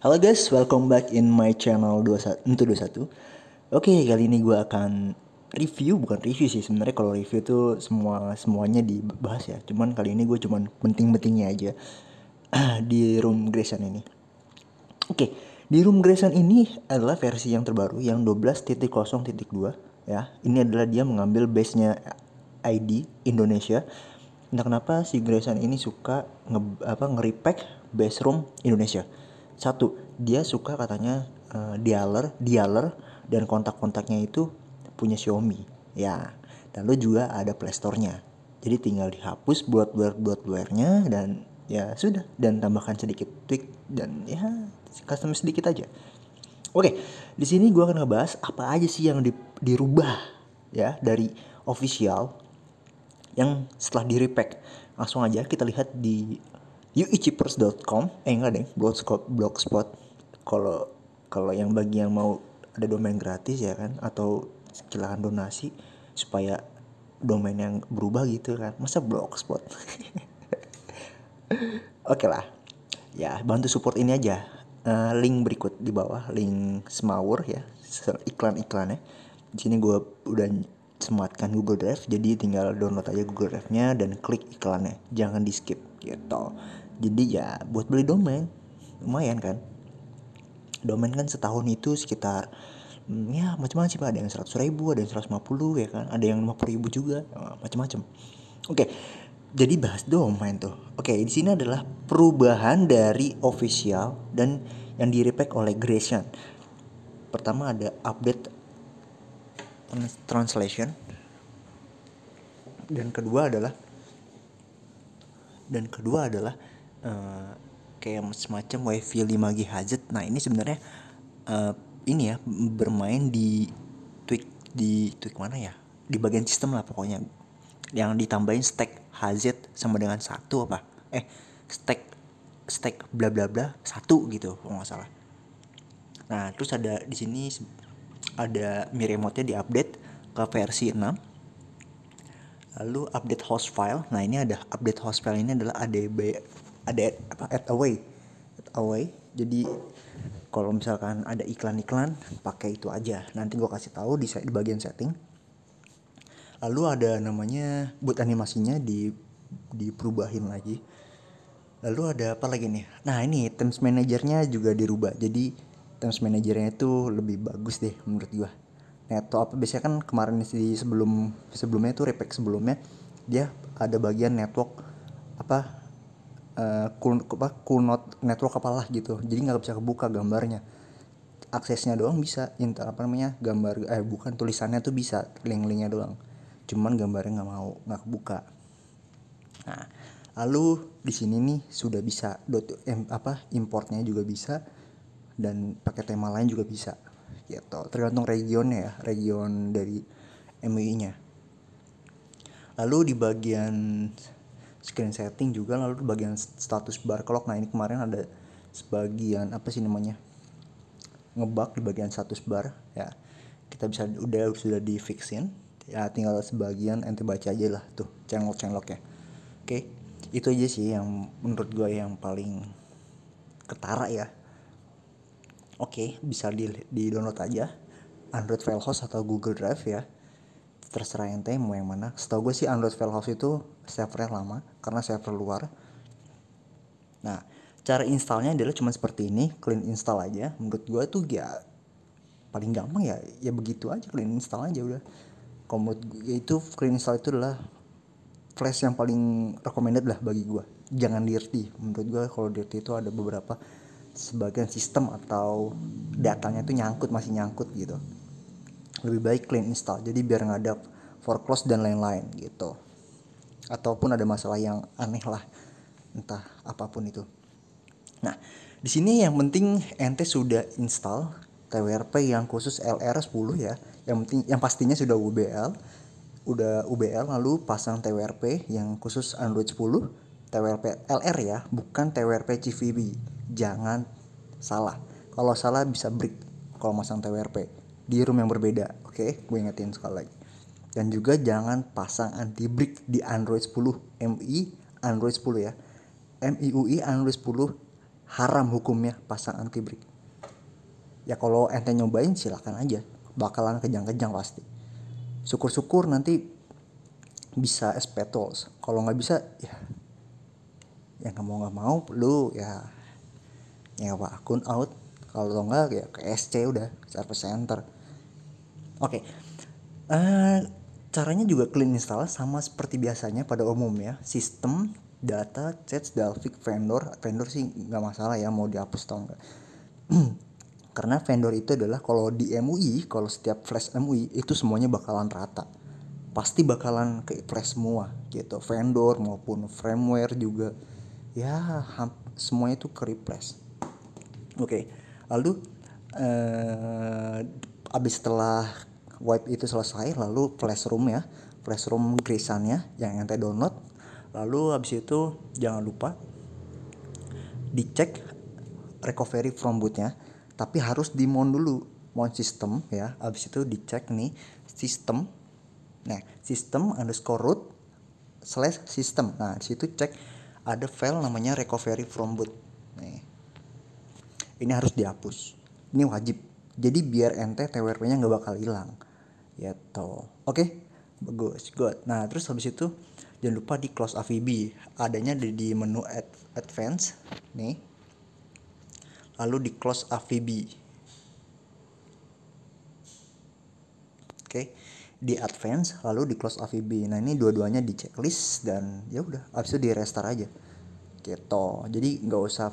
Halo guys, welcome back in my channel 21 Entu 21. Oke, kali ini gue akan review bukan review sih sebenarnya kalau review tuh semua semuanya dibahas ya. Cuman kali ini gue cuman penting-pentingnya aja di Room Grayson ini. Oke, di Room Grayson ini adalah versi yang terbaru yang 12.0.2 ya. Ini adalah dia mengambil base-nya ID Indonesia. Nah, kenapa si Grayson ini suka nge apa nge-repack base room Indonesia? satu dia suka katanya uh, dialer dialer dan kontak-kontaknya itu punya Xiaomi ya dan lo juga ada playstore-nya jadi tinggal dihapus buat buat buat buatnya dan ya sudah dan tambahkan sedikit tweak dan ya custom sedikit aja oke di sini gue akan ngebahas apa aja sih yang di, dirubah ya dari official yang setelah di repack langsung aja kita lihat di uichipers.com eh enggak deh blogspot blogspot kalau kalau yang bagi yang mau ada domain gratis ya kan atau silahkan donasi supaya domain yang berubah gitu kan masa blogspot oke lah ya bantu support ini aja uh, link berikut di bawah link semawur ya iklan iklannya di sini gue udah sematkan Google Drive jadi tinggal download aja Google Drive-nya dan klik iklannya jangan di skip gitu jadi ya buat beli domain lumayan kan domain kan setahun itu sekitar hmm, ya macam-macam ada yang seratus ribu ada yang 150 ya kan ada yang 50 ribu juga eh, macam-macam oke jadi bahas domain tuh oke di sini adalah perubahan dari official dan yang direpack oleh Gresian pertama ada update translation dan kedua adalah dan kedua adalah Eh, kayak semacam wifi 5G hazard nah ini sebenarnya uh, ini ya bermain di tweak di tweak mana ya di bagian sistem lah pokoknya yang ditambahin stack HZ sama dengan satu apa eh stack stack bla bla bla satu gitu kalau nggak salah nah terus ada di sini ada mi remote nya diupdate ke versi 6 lalu update host file nah ini ada update host file ini adalah adb ada apa ad away ad away jadi kalau misalkan ada iklan-iklan pakai itu aja nanti gue kasih tahu di, di bagian setting lalu ada namanya buat animasinya di perubahin lagi lalu ada apa lagi nih nah ini terms manajernya juga dirubah jadi terms manajernya itu lebih bagus deh menurut gue neto apa biasanya kan kemarin di sebelum sebelumnya itu repack sebelumnya dia ada bagian network apa uh, cool, apa, not network apalah gitu jadi nggak bisa kebuka gambarnya aksesnya doang bisa inter apa namanya gambar eh bukan tulisannya tuh bisa link-linknya doang cuman gambarnya nggak mau nggak kebuka nah lalu di sini nih sudah bisa dot em, apa importnya juga bisa dan pakai tema lain juga bisa gitu tergantung regionnya ya region dari MUI nya lalu di bagian screen setting juga lalu bagian status bar clock nah ini kemarin ada sebagian apa sih namanya ngebug di bagian status bar ya kita bisa udah sudah di fixin ya tinggal sebagian ente baca aja lah tuh channel channel ya oke itu aja sih yang menurut gue yang paling ketara ya oke bisa di, di download aja Android file host atau Google Drive ya terserah yang mau yang mana setahu gue sih Android house itu servernya lama karena server luar nah cara installnya adalah cuma seperti ini clean install aja menurut gue tuh ya paling gampang ya ya begitu aja clean install aja udah komod ya itu clean install itu adalah flash yang paling recommended lah bagi gue jangan dirty menurut gue kalau dirty itu ada beberapa sebagian sistem atau datanya itu nyangkut masih nyangkut gitu lebih baik clean install jadi biar nggak ada foreclose dan lain-lain gitu ataupun ada masalah yang aneh lah entah apapun itu nah di sini yang penting ente sudah install TWRP yang khusus LR10 ya yang penting yang pastinya sudah UBL udah UBL lalu pasang TWRP yang khusus Android 10 TWRP LR ya bukan TWRP CVB jangan salah kalau salah bisa break kalau masang TWRP di room yang berbeda. Oke, okay? gue ingetin sekali lagi. Dan juga jangan pasang anti brick di Android 10 MI Android 10 ya. MIUI Android 10 haram hukumnya pasang anti brick. Ya kalau ente nyobain silahkan aja. Bakalan kejang-kejang pasti. Syukur-syukur nanti bisa SP tools kalau nggak bisa ya yang nggak mau nggak mau lu ya nyewa akun out kalau nggak ya ke SC udah service center Oke. Okay. Uh, eh, caranya juga clean install sama seperti biasanya pada umumnya. Sistem, data, chat, dalvik, vendor. Vendor sih nggak masalah ya mau dihapus atau enggak. Karena vendor itu adalah kalau di MUI, kalau setiap flash MUI itu semuanya bakalan rata. Pasti bakalan ke flash semua gitu. Vendor maupun firmware juga ya semuanya itu ke refresh Oke. Okay. Lalu eh abis setelah wipe itu selesai lalu flash ya flash room grisannya yang ente download lalu habis itu jangan lupa dicek recovery from bootnya tapi harus di mount dulu mount system ya habis itu dicek nih sistem nah sistem underscore root slash system nah disitu cek ada file namanya recovery from boot nih ini harus dihapus ini wajib jadi biar ente TWRP nya nggak bakal hilang ya oke bagus good nah terus habis itu jangan lupa di close AVB adanya di, di menu ad, advance nih lalu di close AVB oke okay. di advance lalu di close AVB nah ini dua-duanya di checklist dan ya udah habis itu di restart aja gitu jadi nggak usah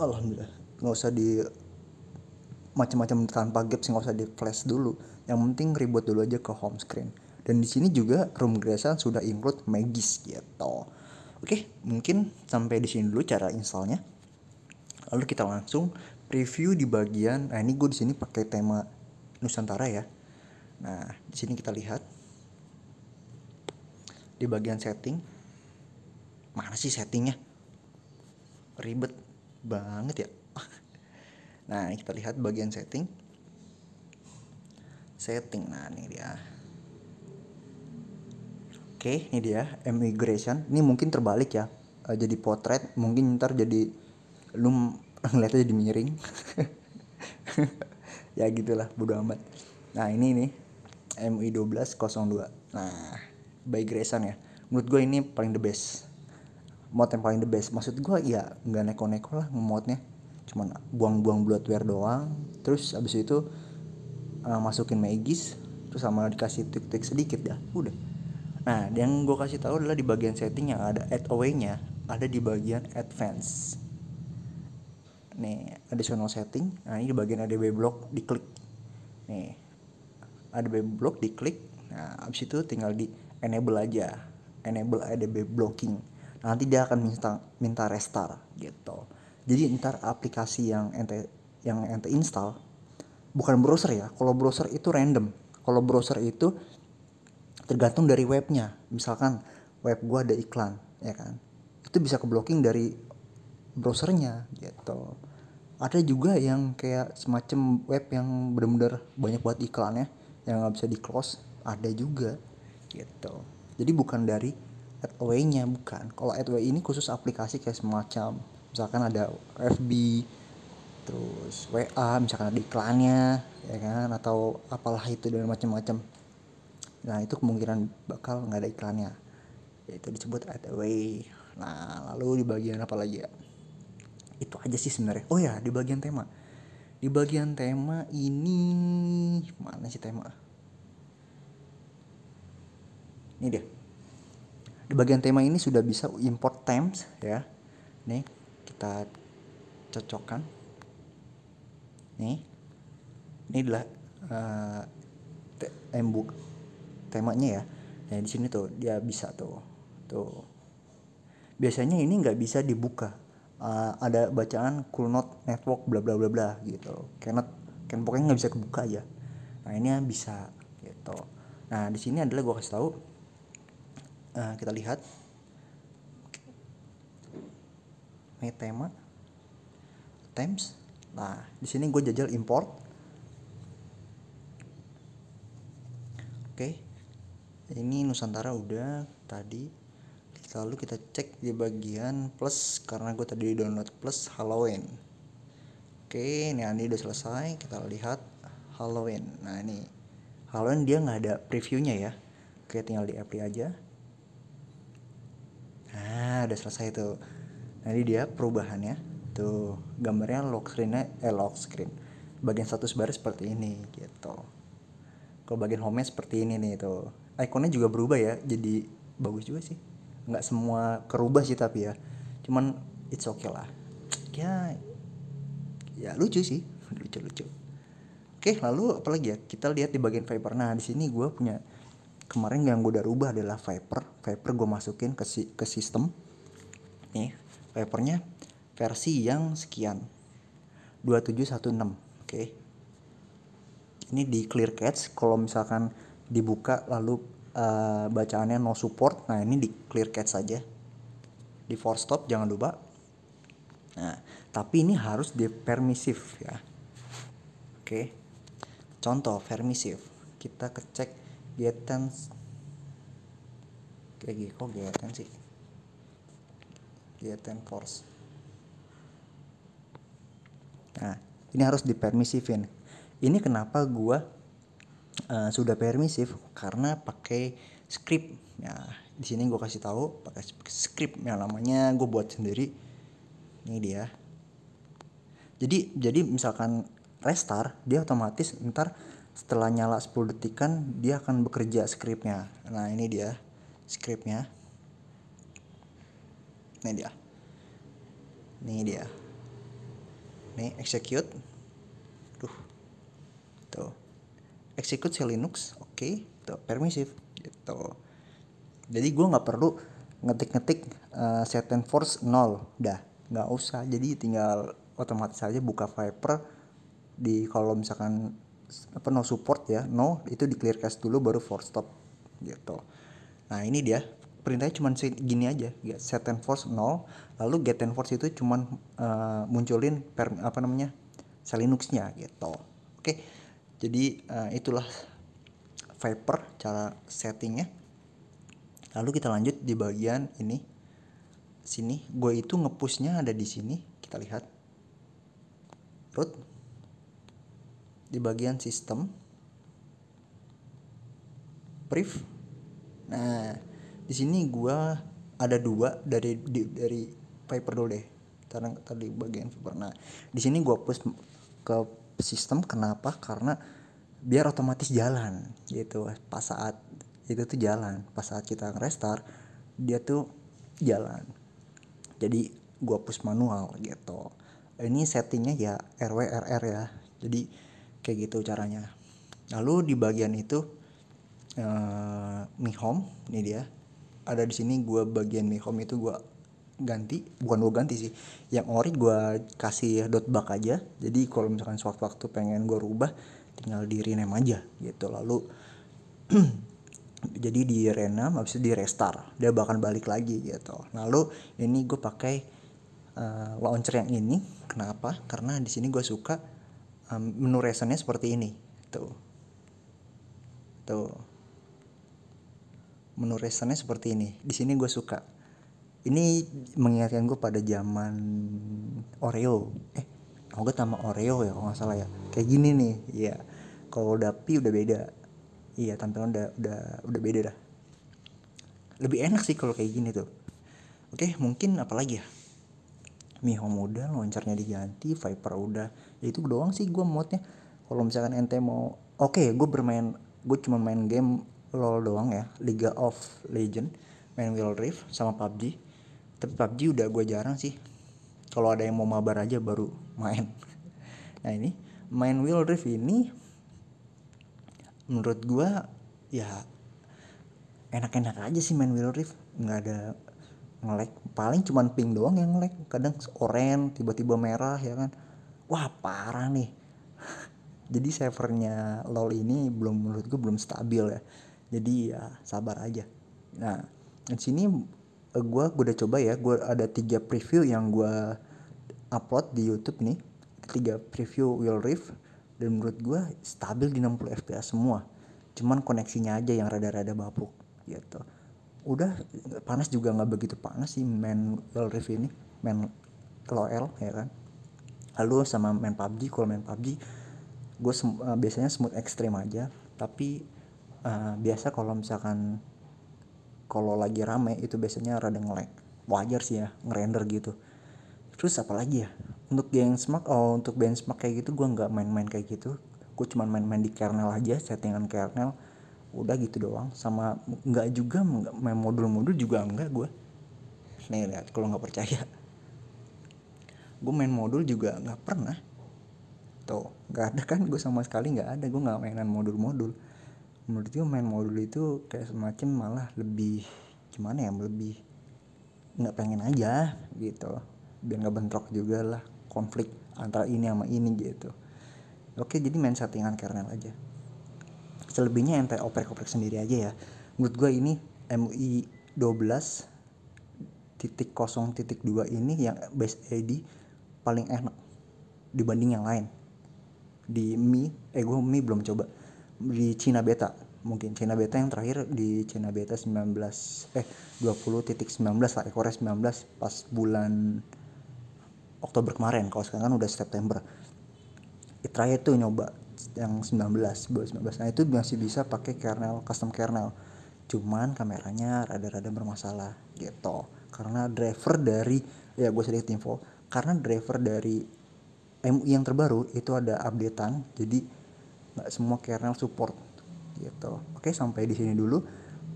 alhamdulillah nggak usah di macam-macam tanpa gap sih nggak usah di flash dulu yang penting ribut dulu aja ke home screen. Dan di sini juga room gratisan sudah include Magis gitu. Oke, mungkin sampai di sini dulu cara installnya. Lalu kita langsung preview di bagian, nah ini gue di sini pakai tema Nusantara ya. Nah, di sini kita lihat di bagian setting. Mana sih settingnya? Ribet banget ya. Nah, kita lihat bagian setting setting nah ini dia oke ini dia immigration ini mungkin terbalik ya eh, jadi potret mungkin ntar jadi lu ngeliatnya jadi miring ya gitulah bodo amat nah ini nih MUI 1202 nah migration ya menurut gue ini paling the best mod yang paling the best maksud gue ya nggak neko-neko lah modnya cuman buang-buang bloodware doang terus abis itu uh, masukin Magis terus sama dikasih titik-titik sedikit dah udah nah yang gue kasih tahu adalah di bagian setting yang ada add away nya ada di bagian advance nih additional setting nah ini di bagian adb block diklik nih adb block diklik nah abis itu tinggal di enable aja enable adb blocking nah, nanti dia akan minta minta restart gitu jadi ntar aplikasi yang ente yang ente install bukan browser ya kalau browser itu random kalau browser itu tergantung dari webnya misalkan web gua ada iklan ya kan itu bisa ke blocking dari browsernya gitu ada juga yang kayak semacam web yang bener-bener banyak buat iklannya yang nggak bisa di close ada juga gitu jadi bukan dari adway nya bukan kalau adway ini khusus aplikasi kayak semacam misalkan ada FB terus WA misalkan ada iklannya ya kan atau apalah itu dan macam-macam nah itu kemungkinan bakal nggak ada iklannya itu disebut ad away nah lalu di bagian apa lagi ya itu aja sih sebenarnya oh ya di bagian tema di bagian tema ini mana sih tema ini dia di bagian tema ini sudah bisa import times ya nih kita cocokkan nih ini adalah uh, te temanya ya nah di sini tuh dia bisa tuh tuh biasanya ini nggak bisa dibuka uh, ada bacaan cool not network bla bla bla bla gitu cannot can pokoknya nggak bisa kebuka aja nah ini bisa gitu nah di sini adalah gua kasih tahu uh, kita lihat ini tema times Nah, di sini gue jajal import. Oke. Ini Nusantara udah tadi. Lalu kita cek di bagian plus karena gue tadi download plus Halloween. Oke, ini Andi udah selesai. Kita lihat Halloween. Nah, ini Halloween dia nggak ada previewnya ya. Oke, tinggal di apply aja. Nah, udah selesai itu. Nah, ini dia perubahannya gitu gambarnya lock screennya eh lock screen bagian status baru seperti ini gitu kalau bagian home nya seperti ini nih tuh ikonnya juga berubah ya jadi bagus juga sih nggak semua kerubah sih tapi ya cuman it's okay lah ya ya lucu sih lucu lucu Oke, lalu apalagi ya? Kita lihat di bagian Viper. Nah, di sini gue punya kemarin yang gue udah rubah adalah Viper. Viper gue masukin ke si ke sistem. Nih, Vipernya versi yang sekian 2716 oke okay. ini di clear catch kalau misalkan dibuka lalu uh, bacaannya no support nah ini di clear catch saja di force stop jangan lupa nah tapi ini harus di permisif ya oke okay. contoh permisif kita kecek getten kayak gitu kok getten sih getten force ini harus dipermisifin ini kenapa gue uh, sudah permisif karena pakai script ya di sini gue kasih tahu pakai script yang namanya gue buat sendiri ini dia jadi jadi misalkan restart dia otomatis ntar setelah nyala 10 detikan dia akan bekerja scriptnya nah ini dia scriptnya ini dia ini dia nih execute tuh tuh execute si Linux oke okay. tuh permisif, gitu jadi gue nggak perlu ngetik-ngetik uh, set and force 0 dah nggak usah jadi tinggal otomatis aja buka Viper di kalau misalkan apa no support ya no itu di clear cache dulu baru force stop gitu nah ini dia perintahnya cuma gini aja ya, set and force nol lalu get and force itu cuma uh, eh, munculin per, apa namanya sel Linuxnya gitu oke jadi uh, itulah Viper cara settingnya lalu kita lanjut di bagian ini sini gue itu ngepushnya ada di sini kita lihat root di bagian sistem brief nah di sini gue ada dua dari di, dari paper dulu deh karena tadi bagian paper nah di sini gue push ke sistem kenapa karena biar otomatis jalan gitu pas saat itu tuh jalan pas saat kita restart dia tuh jalan jadi gue push manual gitu ini settingnya ya RWRR ya jadi kayak gitu caranya lalu di bagian itu uh, mi home ini dia ada di sini gue bagian home itu gue ganti bukan gue ganti sih yang ori gue kasih dot bak aja jadi kalau misalkan suatu waktu pengen gue rubah tinggal di rename aja gitu lalu jadi di rename habis itu di restart dia bahkan balik lagi gitu lalu ini gue pakai uh, launcher yang ini kenapa karena di sini gue suka um, menu resonnya seperti ini tuh tuh menu restorannya seperti ini di sini gue suka ini mengingatkan gue pada zaman Oreo eh gue sama Oreo ya kalau nggak salah ya kayak gini nih ya kalau Dapi udah beda iya tampilan udah udah udah beda dah lebih enak sih kalau kayak gini tuh oke mungkin apalagi ya Miho muda, loncarnya diganti Viper udah ya itu doang sih gue modnya kalau misalkan ente mau oke okay, gue bermain gue cuma main game LoL doang ya Liga of Legend main Will Rift sama PUBG tapi PUBG udah gue jarang sih kalau ada yang mau mabar aja baru main nah ini main wheel Rift ini menurut gue ya enak-enak aja sih main wheel Rift. nggak ada ngelek paling cuman pink doang yang ngelek kadang oranye tiba-tiba merah ya kan wah parah nih jadi servernya lol ini belum menurut gue belum stabil ya jadi ya sabar aja nah di sini eh, gue udah coba ya gue ada tiga preview yang gue upload di YouTube nih tiga preview Will Rift dan menurut gue stabil di 60 fps semua cuman koneksinya aja yang rada-rada bapuk gitu udah panas juga nggak begitu panas sih main Will Rift ini main LOL ya kan lalu sama main PUBG kalau main PUBG gue sem- eh, biasanya smooth extreme aja tapi uh, biasa kalau misalkan kalau lagi rame itu biasanya rada ngelag wajar sih ya ngerender gitu terus apa lagi ya untuk benchmark oh untuk benchmark kayak gitu gue nggak main-main kayak gitu gue cuman main-main di kernel aja settingan kernel udah gitu doang sama nggak juga main modul-modul juga enggak gue nih lihat kalau nggak percaya gue main modul juga nggak pernah tuh nggak ada kan gue sama sekali nggak ada gue nggak mainan modul-modul menurut gue main modul itu kayak semacam malah lebih gimana ya lebih nggak pengen aja gitu biar nggak bentrok juga lah konflik antara ini sama ini gitu oke jadi main settingan kernel aja selebihnya ente oprek-oprek sendiri aja ya menurut gue ini MUI 12 titik kosong titik dua ini yang base ID paling enak dibanding yang lain di Mi eh gue Mi belum coba di Cina Beta mungkin Cina Beta yang terakhir di Cina Beta 19 eh 20.19 lah ekornya 19 pas bulan Oktober kemarin kalau sekarang kan udah September It terakhir tuh nyoba yang 19 19 nah itu masih bisa pakai kernel custom kernel cuman kameranya rada-rada bermasalah gitu karena driver dari ya gue sedikit info karena driver dari MU yang terbaru itu ada updatean jadi nggak semua kernel support gitu oke sampai di sini dulu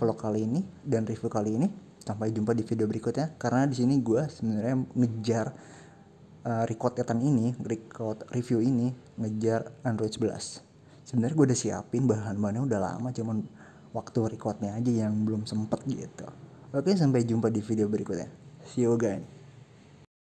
vlog kali ini dan review kali ini sampai jumpa di video berikutnya karena di sini gue sebenarnya ngejar uh, record ini record review ini ngejar Android 11 sebenarnya gue udah siapin bahan-bahannya udah lama cuman waktu recordnya aja yang belum sempet gitu oke sampai jumpa di video berikutnya see you guys